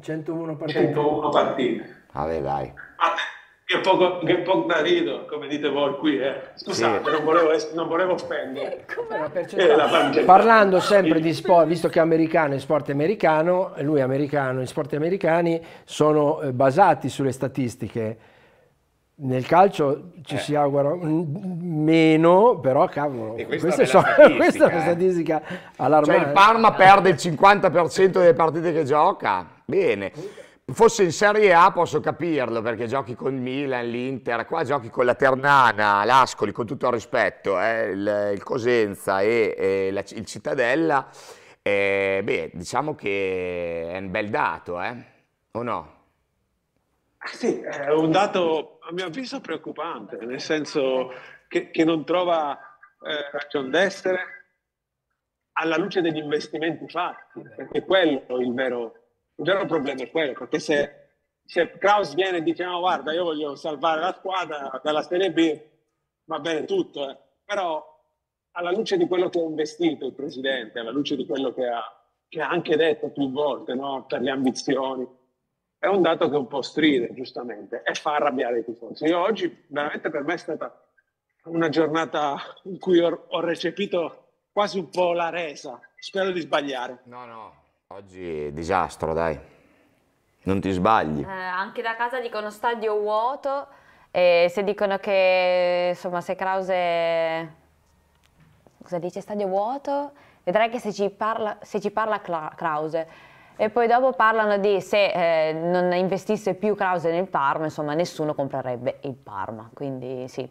101 partite. 101 partite. Vabbè dai. Vabbè. Che poco, che poco marito, come dite voi qui, eh. scusate, sì. non, volevo, non volevo offendere. Eh, eh Parlando sempre di sport, visto che è americano e sport americano, lui è americano, gli sport americani sono eh, basati sulle statistiche. Nel calcio ci eh. si augura meno, però cavolo, questa, questa, è, so, statistica, questa è una statistica eh. allarmante. Cioè il Parma perde il 50% delle partite che gioca, bene. Fosse in Serie A posso capirlo perché giochi con Milan, l'Inter, qua giochi con la Ternana, l'Ascoli, con tutto il rispetto, eh, il, il, Cosenza e, e la, il Cittadella, eh, beh, diciamo che è un bel dato, eh? o no? Ah, sì, è un dato a mio avviso preoccupante, nel senso che, che non trova eh, ragione d'essere alla luce degli investimenti fatti, perché quello è il vero il vero problema è quello, perché se, se Kraus viene e dice no guarda io voglio salvare la squadra dalla Serie B, va bene tutto, eh. però alla luce di quello che ha investito il presidente, alla luce di quello che ha, che ha anche detto più volte no? per le ambizioni, è un dato che un po' stride giustamente e fa arrabbiare i tifosi. Io oggi veramente per me è stata una giornata in cui ho, ho recepito quasi un po' la resa, spero di sbagliare. No, no, Oggi è disastro, dai. Non ti sbagli. Eh, anche da casa dicono stadio vuoto e se dicono che, insomma, se Krause... Cosa dice? Stadio vuoto? Vedrai che se ci parla, se ci parla Krause. E poi dopo parlano di se eh, non investisse più Krause nel Parma, insomma, nessuno comprerebbe il Parma. Quindi sì.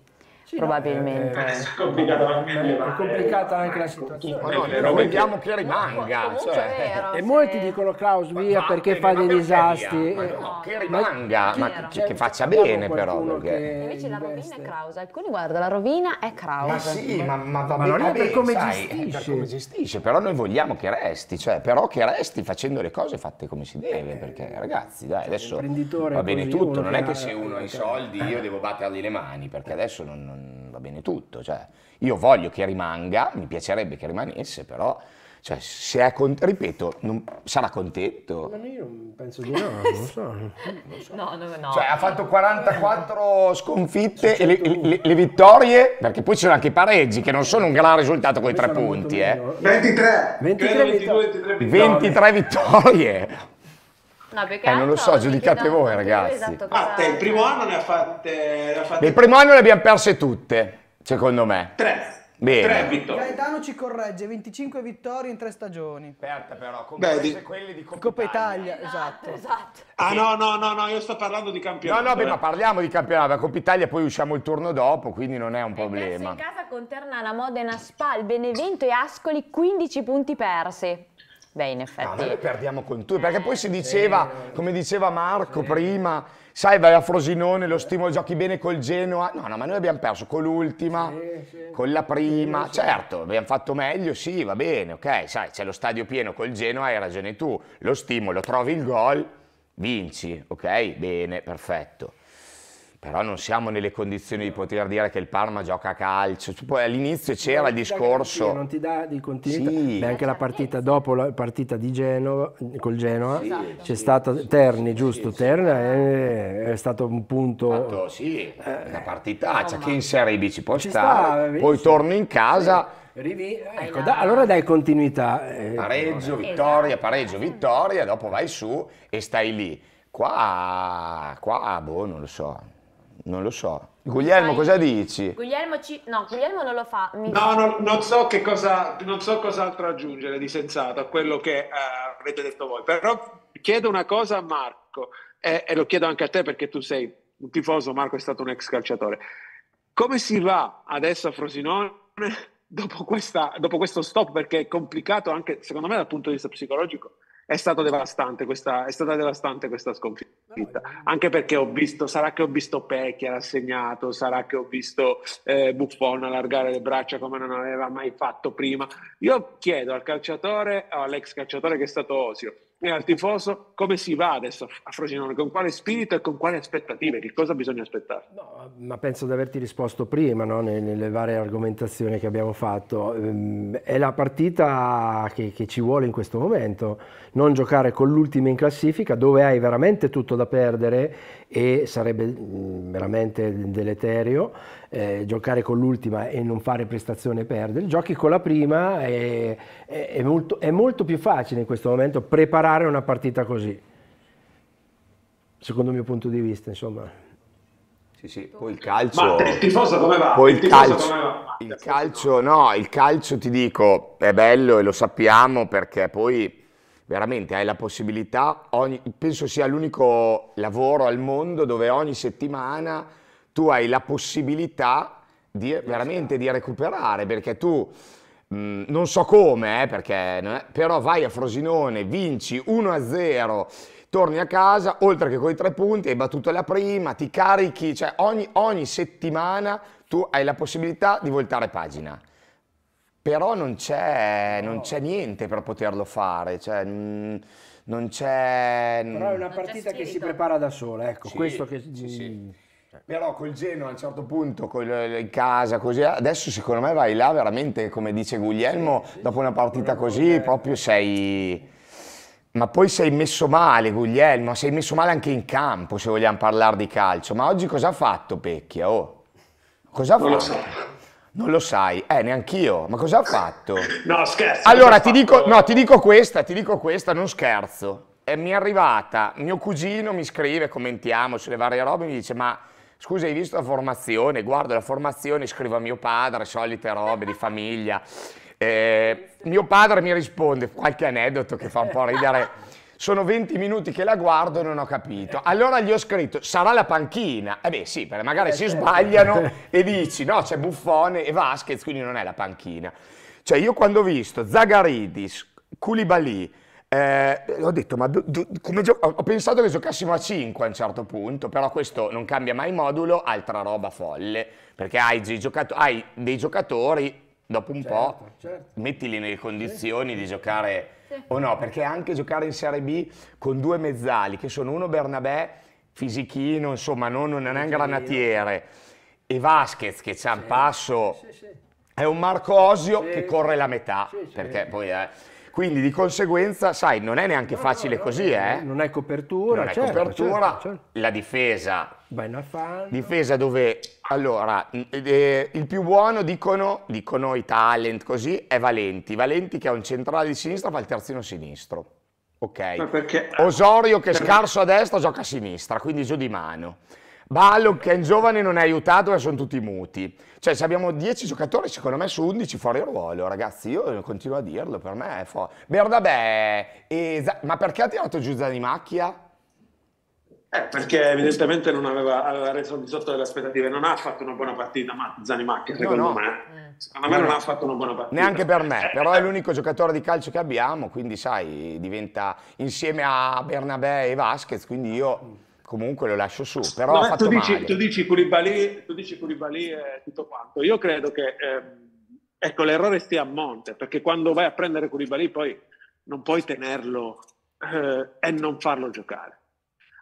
Sì, probabilmente. No, eh, eh, è, complicata anche, eh, è complicata anche la situazione. Ma no, no, vogliamo che rimanga. No, cioè. e molti dicono Klaus via perché fa dei disastri. Ma no, che rimanga, ma, ma che, che, faccia bene però. Perché... Invece la rovina è Klaus, alcuni guardano la rovina è Klaus. Ma sì, ma, ma va bene. Ma per come, sai, gestisce. per come gestisce. Però noi vogliamo che resti, cioè però che resti facendo le cose fatte come si deve, perché ragazzi dai cioè, adesso va bene tutto, non è che se uno ha i soldi io devo battergli le mani, perché adesso non va bene tutto. Cioè, io voglio che rimanga, mi piacerebbe che rimanesse, però cioè, se è con, ripeto, non, sarà contento. Ma io penso di no, non lo so. Non lo so. No, no, no. Cioè, ha fatto 44 sconfitte e le, le, le, vittorie, perché poi ci sono anche i pareggi, che non sono un gran risultato con i tre punti. Eh. 23, 23, 22, 23 vittorie. 23 vittorie. No, eh, non lo so, giudicate voi ragazzi. Esatto, ah, cosa... Ah, te, il primo anno ne ha fatte... fatte... Il primo anno le abbiamo perse tutte, secondo me. Tre. Bene. Tre vittorie. Gaetano ci corregge, 25 vittorie in tre stagioni. Aperta però, comprese beh, di... quelle di Coppa, Coppa Italia. Italia. Eh, esatto, esatto. Ah no, no, no, no, io sto parlando di campionato. No, no, beh, eh. ma parliamo di campionato, Coppa Italia poi usciamo il turno dopo, quindi non è un problema. E in casa con Ternana, Modena, Spal, Benevento e Ascoli 15 punti persi. Beh, in ah, effetti. No, noi perdiamo con tu. perché poi si eh, diceva, come diceva Marco eh. prima, sai, vai a Frosinone, lo stimolo, giochi bene col Genoa. No, no, ma noi abbiamo perso con l'ultima, con la prima. Certo, abbiamo fatto meglio, sì, va bene, ok, sai, c'è lo stadio pieno col Genoa, hai ragione tu. Lo stimolo, trovi il gol, vinci, ok? Bene, perfetto però non siamo nelle condizioni di poter dire che il Parma gioca a calcio. Poi all'inizio c'era il discorso. Non ti dà di continuità. Sì. Beh, anche la partita dopo la partita di Genova col Genoa sì, esatto. c'è sì, stata Terni, giusto? Terni è, è, stato un punto. Fatto, sì, eh. una partitaccia eh, che in Serie B ci può ci stare. Sta, poi torno in casa. Rivi, ecco, da, allora dai continuità. Eh. Pareggio, esatto. vittoria, pareggio, vittoria, dopo vai su e stai lì. Qua, qua boh, non lo so. Non lo so. Guglielmo, Dai. cosa dici? Guglielmo, ci... no, Guglielmo non lo fa. Mi... No, no, non so che cosa, non so cos'altro aggiungere di sensato a quello che eh, avete detto voi, però chiedo una cosa a Marco e, e lo chiedo anche a te perché tu sei un tifoso, Marco è stato un ex calciatore. Come si va adesso a Frosinone dopo, questa, dopo questo stop? Perché è complicato anche, secondo me, dal punto di vista psicologico è stato devastante questa, è stata devastante questa sconfitta. Anche perché ho visto, sarà che ho visto Pecchia rassegnato, sarà che ho visto eh, Buffon allargare le braccia come non aveva mai fatto prima. Io chiedo al calciatore, all'ex calciatore che è stato Osio, e al tifoso come si va adesso a Frosinone, con quale spirito e con quali aspettative, che cosa bisogna aspettare? No, ma penso di averti risposto prima no? nelle varie argomentazioni che abbiamo fatto. Ehm, è la partita che, che ci vuole in questo momento, non giocare con l'ultima in classifica dove hai veramente tutto da perdere e sarebbe mm, veramente deleterio eh, giocare con l'ultima e non fare prestazione e perdere. Giochi con la prima e, è, è, molto, è molto più facile in questo momento preparare recuperare una partita così. Secondo il mio punto di vista, insomma. Sì, sì, poi il calcio... Ma il tifoso come va? Poi il, il calcio... Come va? Il calcio, no, il calcio ti dico, è bello e lo sappiamo perché poi veramente hai la possibilità, ogni, penso sia l'unico lavoro al mondo dove ogni settimana tu hai la possibilità di, veramente di recuperare perché tu Mm, non so come, eh, perché, eh, però vai a Frosinone, vinci 1-0, torni a casa, oltre che con i tre punti, hai battuto la prima, ti carichi, cioè ogni, ogni settimana tu hai la possibilità di voltare pagina. Però non c'è, no. niente per poterlo fare, cioè, mm, non c'è... Però è una mm. partita che si prepara da sola, ecco, sì, questo che... Sì, sì. Cioè. Però col Genoa a un certo punto, col, eh, in casa, così, adesso secondo me vai là veramente, come dice Guglielmo, sì, sì. dopo una partita Però così è... Eh. proprio sei... Ma poi sei messo male Guglielmo, sei messo male anche in campo se vogliamo parlare di calcio. Ma oggi cosa ha fatto Pecchia? Oh? Cosa ha non fatto? Lo so. Non lo sai, eh, neanch'io. Ma cosa ha fatto? no, scherzo. Allora ti, Dico, no, ti dico questa, ti dico questa, non scherzo. E eh, mi è arrivata, mio cugino mi scrive, commentiamo sulle varie robe, mi dice ma scusa hai visto la formazione, guardo la formazione, scrivo a mio padre, solite robe di famiglia. Eh, mio padre mi risponde, qualche aneddoto che fa un po' ridere, sono 20 minuti che la guardo e non ho capito. Allora gli ho scritto, sarà la panchina? Eh beh sì, magari eh, si certo. sbagliano e dici, no, c'è Buffone e Vasquez, quindi non è la panchina. Cioè io quando ho visto Zagaridis, Koulibaly, eh, ho detto, ma do, do, ho pensato che giocassimo a 5 a un certo punto, però questo non cambia mai modulo, altra roba folle, perché hai dei, giocato hai dei giocatori, dopo un certo, po' certo. mettili nelle condizioni certo. di giocare o no, perché anche giocare in Serie B con due mezzali, che sono uno Bernabé, fisichino, insomma, non, non è un granatiere, e Vasquez che c'ha un passo, è un Marco Osio che corre la metà, perché poi... Eh, quindi di conseguenza, sai, non è neanche no, facile no, così, no, eh? Non è copertura, non certo, è copertura. Certo, certo. La difesa. Difesa dove, allora, eh, il più buono, dicono, dicono i talent così, è Valenti. Valenti che ha un centrale di sinistra, fa il terzino sinistro. Ok. Perché... Osorio che è scarso a destra gioca a sinistra, quindi giù di mano. Ballo che in giovane non è aiutato e sono tutti muti. Cioè, se abbiamo 10 giocatori, secondo me su 11 fuori ruolo, ragazzi, io continuo a dirlo, per me è fuori. Berdabè, ma perché ha tirato giù Zanimacchia? Eh, perché evidentemente non aveva, aveva reso al di sotto delle aspettative, non ha fatto una buona partita ma Zanimacchia, secondo no, no. me. Mm. Secondo me no, non ha fatto una buona partita. Neanche per me, eh. però è l'unico giocatore di calcio che abbiamo, quindi sai, diventa insieme a Bernabé e Vasquez, quindi io comunque lo lascio su. Però Ma tu, dici, tu dici Koulibaly, tu dici Koulibaly e tutto quanto. Io credo che eh, ecco, l'errore stia a monte, perché quando vai a prendere Koulibaly poi non puoi tenerlo eh, e non farlo giocare.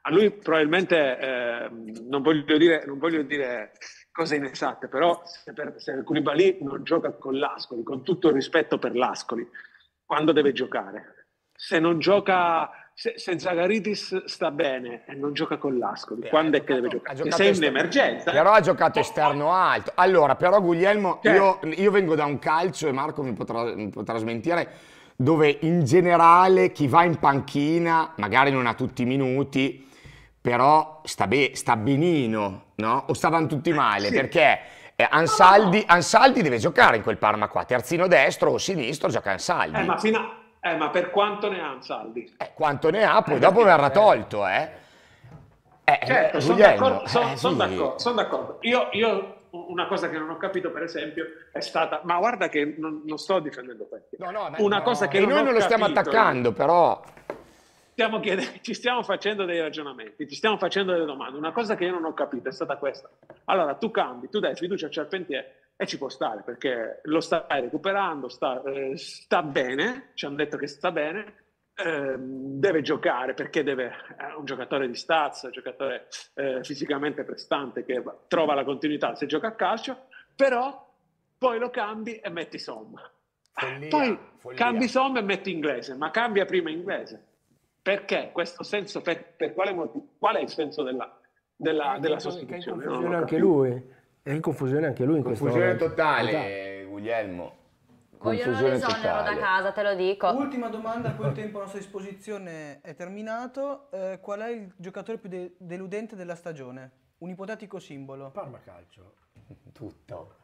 A lui probabilmente, eh, non, voglio dire, non, voglio dire, cose inesatte, però se, per, se Koulibaly non gioca con l'Ascoli, con tutto il rispetto per l'Ascoli, quando deve giocare? Se non gioca se, se Zagaritis sta bene e non gioca con l'Ascoli, Beh, quando è che deve giocare? Se sei in emergenza. Però ha giocato esterno alto. Allora, però Guglielmo, cioè. io, io, vengo da un calcio e Marco mi potrà, mi potrà smentire, dove in generale chi va in panchina, magari non ha tutti i minuti, però sta, be sta benino, no? O stavano tutti male, sì. perché... Eh, Ansaldi, Ansaldi, deve giocare in quel Parma qua, terzino destro o sinistro gioca Ansaldi. Eh, ma fino a, eh, ma per quanto ne ha Ansaldi? Eh, quanto ne ha, poi eh, dopo eh, verrà eh. tolto, eh. eh certo, sono d'accordo, son, sì. son d'accordo, son d'accordo, Io, io una cosa che non ho capito, per esempio, è stata. Ma guarda che non, non sto difendendo questo. No, no, una no, cosa che e non noi non lo capito, stiamo attaccando, eh. però. Stiamo chiedendo, ci stiamo facendo dei ragionamenti, ci stiamo facendo delle domande. Una cosa che io non ho capito è stata questa. Allora, tu cambi, tu dai fiducia a Charpentier e ci può stare perché lo sta recuperando, sta, eh, sta bene, ci hanno detto che sta bene, eh, deve giocare perché deve, è eh, un giocatore di stazza, un giocatore eh, fisicamente prestante che trova la continuità se gioca a calcio, però poi lo cambi e metti somma. Follia, poi follia. cambi somma e metti inglese, ma cambia prima inglese. Perché? Questo senso, per, per quale motivo? Qual è il senso della, della, della sostituzione? anche lui. È in confusione anche lui in Confusione totale, totale, esatto. Guglielmo. Vogliono l'esonero totale. da casa, te lo dico. Ultima domanda, poi il tempo a nostra disposizione è terminato. Eh, qual è il giocatore più de deludente della stagione? Un ipotetico simbolo. Parma calcio. Tutto.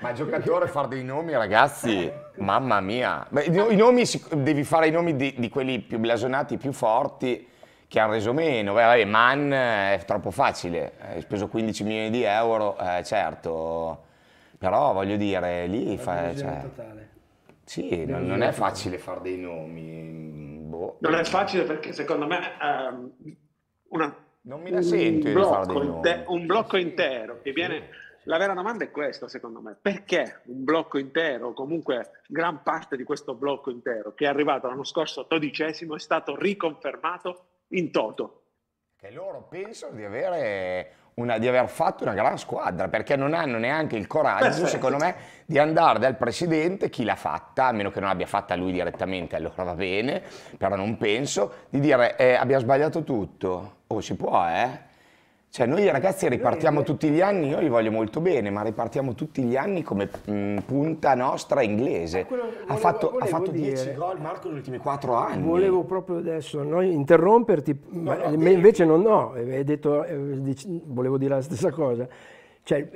Ma giocatore far dei nomi, ragazzi, mamma mia. Beh, i nomi, devi fare i nomi di, di quelli più blasonati, più forti che hanno reso meno. Beh, vabbè, Man eh, è troppo facile, eh, hai speso 15 milioni di euro, eh, certo, però voglio dire, lì fa... Cioè, sì, non, non, è facile fare dei nomi. Boh. Non è facile perché secondo me um, una, non mi la sento di un, blocco, inter- un blocco intero che viene... La vera domanda è questa, secondo me, perché un blocco intero, comunque gran parte di questo blocco intero, che è arrivato l'anno scorso dodicesimo, è stato riconfermato in toto. Che loro pensano di avere una, di aver fatto una gran squadra, perché non hanno neanche il coraggio, secondo me, di andare dal presidente, chi l'ha fatta, a meno che non abbia fatta lui direttamente, allora va bene, però non penso, di dire eh, abbiamo sbagliato tutto. Oh, si può, eh? Cioè noi ragazzi ripartiamo eh. tutti gli anni, io li voglio molto bene, ma ripartiamo tutti gli anni come mh, mm, punta nostra inglese. Ah, ha fatto, ha fatto 10 gol Marco negli ultimi 4 anni. Volevo proprio adesso no, interromperti, ma no, invece non no, eh, hai detto, eh, volevo dire la stessa cosa. Cioè,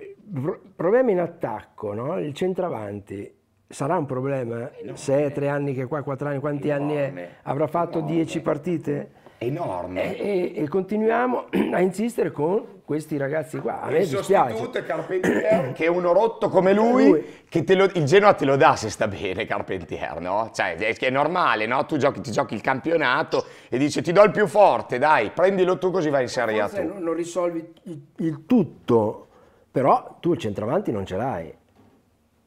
problema in attacco, no? il centravanti sarà un problema se è 3 anni che qua, quattro anni, quanti enorme, anni è? Avrà fatto 10 dieci partite? enorme. E, e, e, continuiamo a insistere con questi ragazzi qua. A me il sostituto è Carpentier, che è uno rotto come lui, lui. che lo, il Genoa te lo dà se sta bene Carpentier, no? Cioè, è, è normale, no? Tu giochi, ti giochi il campionato e dici ti do il più forte, dai, prendilo tu così vai in Serie A tu. Non, non risolvi il, il tutto, però tu il centravanti non ce l'hai.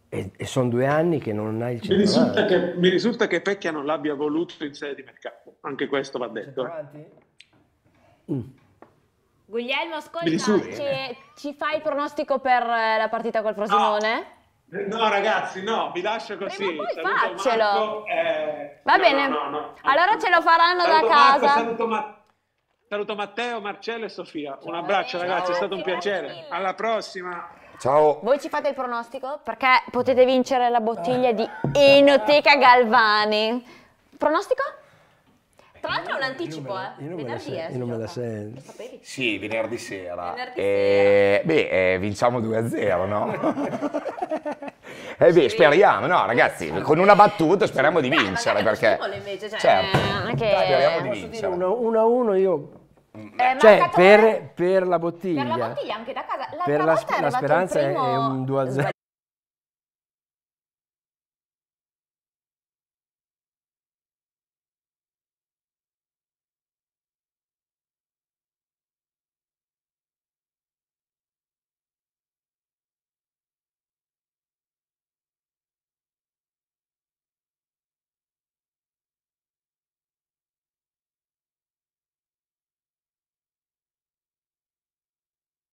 E, e sono due anni che non hai il cellulare. Mi risulta, che, mi risulta che Pecchia non l'abbia voluto in sede di mercato, anche questo va detto. Eh. Mm. Guglielmo, ascolta, ci, ci, fai il pronostico per eh, la partita col Frosinone? Oh. No, ragazzi, no, vi lascio così. Prima poi saluto faccelo. Marco, eh... Va no, bene. No, no, allora ce lo faranno saluto da Marco, casa. Saluto, Ma... saluto, Matteo, Marcello e Sofia. Un abbraccio, ragazzi, è stato un piacere. Alla prossima. Ciao. Voi ci fate il pronostico? Perché potete vincere la bottiglia di Enoteca Galvani. Pronostico? Tra l'altro è un anticipo, eh? Io non venerdì, me la, eh, non me la sento. Sì, venerdì sera. Venerdì eh, Beh, eh, vinciamo 2-0, no? eh beh, speriamo, no ragazzi, con una battuta speriamo di vincere, perché... Invece, cioè, certo, okay. Eh, speriamo di vincere. 1-1 io eh, eh cioè, per, per, la bottiglia. Per la bottiglia anche da casa. L'altra per la, volta è la speranza primo... è un 2 a 0.